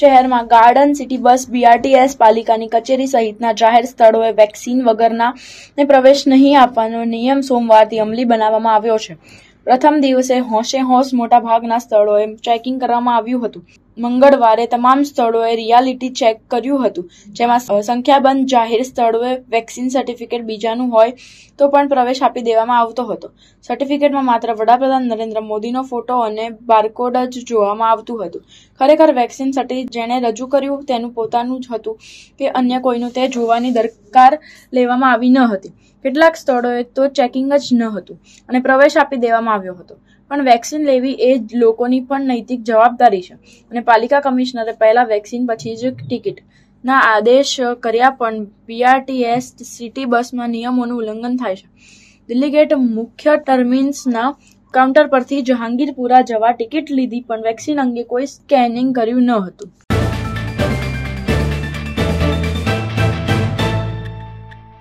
શહેરમાં garden city bus BRTS પાલિકાની કચેરી સહિતના જાહેર સ્થળોએ વેક્સિન વગરના ને પ્રવેશ નહીં આપવાનો નિયમ સોમવારથી અમલી બનાવવામાં આવ્યો છે પ્રથમ દિવસે હોંશે હોંશ મોટાભાગના સ્થળોએ ચેકિંગ કરવામાં આવ્યું હતું મંગળવારે તમામ સ્થળોએ રિયાલિટી ચેક કર્યું હતું જેમાં સંખ્યાબંધ જાહેર સ્થળોએ વેક્સિન સર્ટિફિકેટ બીજાનું હોય તો પણ પ્રવેશ આપી દેવામાં આવતો હતો સર્ટિફિકેટમાં માત્ર વડાપ્રધાન નરેન્દ્ર મોદીનો ફોટો અને બારકોડ જ જોવામાં આવતું હતું ખરેખર વેક્સિન સર્ટિ જેણે રજૂ કર્યું તેનું પોતાનું જ હતું કે અન્ય કોઈનું તે જોવાની દરકાર લેવામાં આવી ન હતી કેટલાક સ્થળોએ તો ચેકિંગ જ ન હતું અને પ્રવેશ આપી દેવામાં આવ્યો હતો પણ વેક્સિન લેવી એ લોકોની પણ નૈતિક જવાબદારી છે અને પાલિકા કમિશનરે પહેલા વેક્સિન પછી જ ટિકિટ ના આદેશ કર્યા પણ બીઆરટીએસ સિટી બસમાં નિયમોનું ઉલ્લંઘન થાય છે દિલ્હી ગેટ મુખ્ય ટર્મિન્સના કાઉન્ટર પરથી જહાંગીરપુરા જવા ટિકિટ લીધી પણ વેક્સિન અંગે કોઈ સ્કેનિંગ કર્યું ન હતું